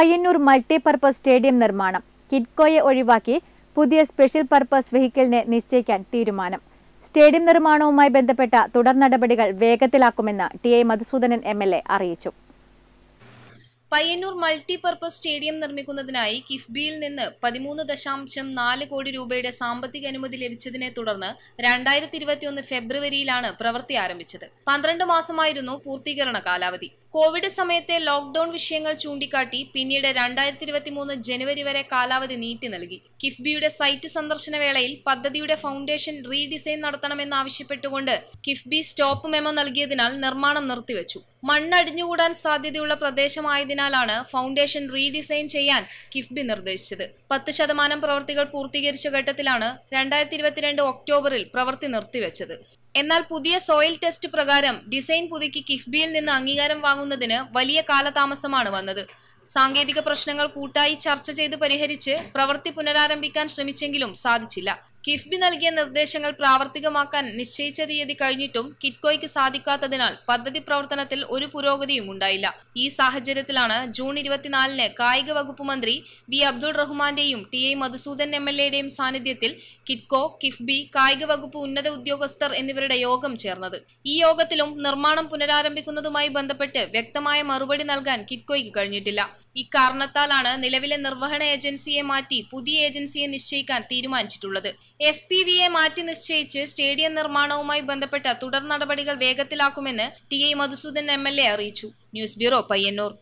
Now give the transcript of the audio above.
Payyanur multipurpose stadium നിർമ്മാണം കിഡ്കോയെ ഒഴിവാക്കി പുതിയ സ്പെഷ്യൽ പർപ്പസ് വെഹിക്കിളിനെ നിശ്ചയിക്കാൻ തീരുമാനം സ്റ്റേഡിയം നിർമ്മാണവുമായി ബന്ധപ്പെട്ട തുടർ നടപടികൾ വേഗത്തിലാക്കുമെന്ന് T I Madhusoodanan M L A അറിയിച്ചു പയ്യന്നൂർ മൾട്ടിപർപ്പസ് സ്റ്റേഡിയം നിർമ്മിക്കുന്നതിനായി കിഫ്ബിയിൽ നിന്ന് പതിമൂന്ന് ദശാംശം നാല് കോടി രൂപയുടെ സാമ്പത്തിക അനുമതി ലഭിച്ചതിനെ തുടർന്ന് രണ്ടായിരത്തി ഇരുപത്തിയൊന്ന് ഫെബ്രുവരിയിലാണ് പ്രവൃത്തി ആരംഭിച്ചത് പന്ത്രണ്ട് മാസമായിരുന്നു പൂർത്തീകരണ കാലാവധി കോവിഡ് സമയത്തെ ലോക്ക്ഡൌൺ വിഷയങ്ങൾ ചൂണ്ടിക്കാട്ടി പിന്നീട് രണ്ടായിരത്തി ഇരുപത്തി മൂന്ന് ജനുവരി വരെ കാലാവധി നീട്ടി നൽകി കിഫ്ബിയുടെ സൈറ്റ് സന്ദർശന വേളയിൽ പദ്ധതിയുടെ ഫൗണ്ടേഷൻ റീഡിസൈൻ നടത്തണമെന്നാവശ്യപ്പെട്ടുകൊണ്ട് കിഫ്ബി സ്റ്റോപ്പ് മെമ്മോ നൽകിയതിനാൽ നിർമ്മാണം നിർത്തിവച്ചു മണ്ണടിഞ്ഞുകൂടാൻ സാധ്യതയുള്ള പ്രദേശമായതിനാലാണ് ഫൗണ്ടേഷൻ റീഡിസൈൻ ചെയ്യാൻ കിഫ്ബി നിർദ്ദേശിച്ചത് പത്ത് ശതമാനം പ്രവൃത്തികൾ പൂർത്തീകരിച്ച ഘട്ടത്തിലാണ് രണ്ടായിരത്തി ഇരുപത്തിരണ്ട് ഒക്ടോബറിൽ പ്രവൃത്തി നിർത്തിവച്ചത് എന്നാൽ പുതിയ സോയിൽ ടെസ്റ്റ് പ്രകാരം ഡിസൈൻ പുതുക്കി കിഫ്ബിയിൽ നിന്ന് അംഗീകാരം വാങ്ങുന്നതിന് വലിയ കാലതാമസമാണ് വന്നത് സാങ്കേതിക പ്രശ്നങ്ങൾ കൂട്ടായി ചർച്ച ചെയ്ത് പരിഹരിച്ച് പ്രവൃത്തി പുനരാരംഭിക്കാൻ ശ്രമിച്ചെങ്കിലും സാധിച്ചില്ല കിഫ്ബി നൽകിയ നിർദ്ദേശങ്ങൾ പ്രാവർത്തികമാക്കാൻ നിശ്ചയിച്ച തീയതി കഴിഞ്ഞിട്ടും കിറ്റ്കോയ്ക്ക് സാധിക്കാത്തതിനാൽ പദ്ധതി പ്രവർത്തനത്തിൽ ഒരു പുരോഗതിയും ഉണ്ടായില്ല ഈ സാഹചര്യത്തിലാണ് ജൂൺ ഇരുപത്തിനാലിന് കായിക വകുപ്പ് മന്ത്രി ബി അബ്ദുൾ റഹ്മാന്റെയും T I Madhusoodan M L എയുടെയും സാന്നിധ്യത്തിൽ കിറ്റ്കോ കിഫ്ബി കായിക വകുപ്പ് ഉന്നത ഉദ്യോഗസ്ഥർ എന്നിവരുടെ മന്ത്രിമാരുടെ യോഗം ചേർന്നത് ഈ യോഗത്തിലും നിർമ്മാണം പുനരാരംഭിക്കുന്നതുമായി ബന്ധപ്പെട്ട് വ്യക്തമായ മറുപടി നൽകാൻ കിറ്റ്കോയ്ക്ക് കഴിഞ്ഞിട്ടില്ല ഇക്കാരണത്താലാണ് നിലവിലെ നിർവഹണ ഏജൻസിയെ മാറ്റി പുതിയ ഏജൻസിയെ നിശ്ചയിക്കാൻ തീരുമാനിച്ചിട്ടുള്ളത് എസ് പി വിയെ മാറ്റി നിശ്ചയിച്ച് സ്റ്റേഡിയം നിർമ്മാണവുമായി ബന്ധപ്പെട്ട തുടർ നടപടികൾ വേഗത്തിലാക്കുമെന്ന് T I Madhusoodan M L A അറിയിച്ചു ന്യൂസ് ബ്യൂറോ പയ്യന്നൂർ